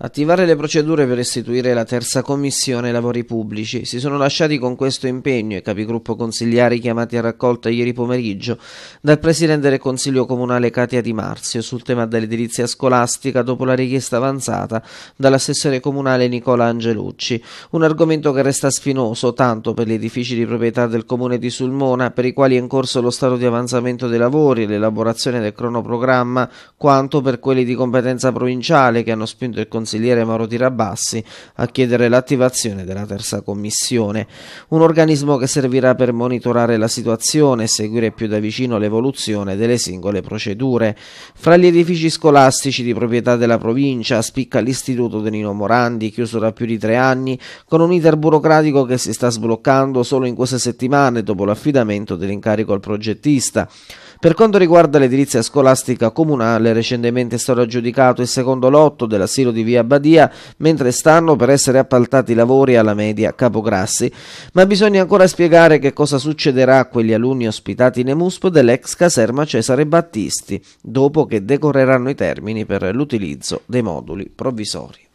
Attivare le procedure per istituire la terza commissione lavori pubblici. Si sono lasciati con questo impegno i capigruppo consigliari chiamati a raccolta ieri pomeriggio dal presidente del Consiglio Comunale Katia Di Marzio sul tema dell'edilizia scolastica dopo la richiesta avanzata dall'assessore comunale Nicola Angelucci. Un argomento che resta sfinoso tanto per gli edifici di proprietà del comune di Sulmona, per i quali è in corso lo stato di avanzamento dei lavori e l'elaborazione del cronoprogramma, quanto per quelli di competenza provinciale che hanno spinto il Consiglio consigliere Mauro Tirabassi a chiedere l'attivazione della terza commissione, un organismo che servirà per monitorare la situazione e seguire più da vicino l'evoluzione delle singole procedure. Fra gli edifici scolastici di proprietà della provincia spicca l'istituto Denino Morandi, chiuso da più di tre anni, con un iter burocratico che si sta sbloccando solo in queste settimane dopo l'affidamento dell'incarico al progettista. Per quanto riguarda l'edilizia scolastica comunale, recentemente è stato aggiudicato il secondo lotto dell'asilo di via Badia, mentre stanno per essere appaltati i lavori alla media Capograssi. Ma bisogna ancora spiegare che cosa succederà a quegli alunni ospitati in EMUSP dell'ex caserma Cesare Battisti, dopo che decorreranno i termini per l'utilizzo dei moduli provvisori.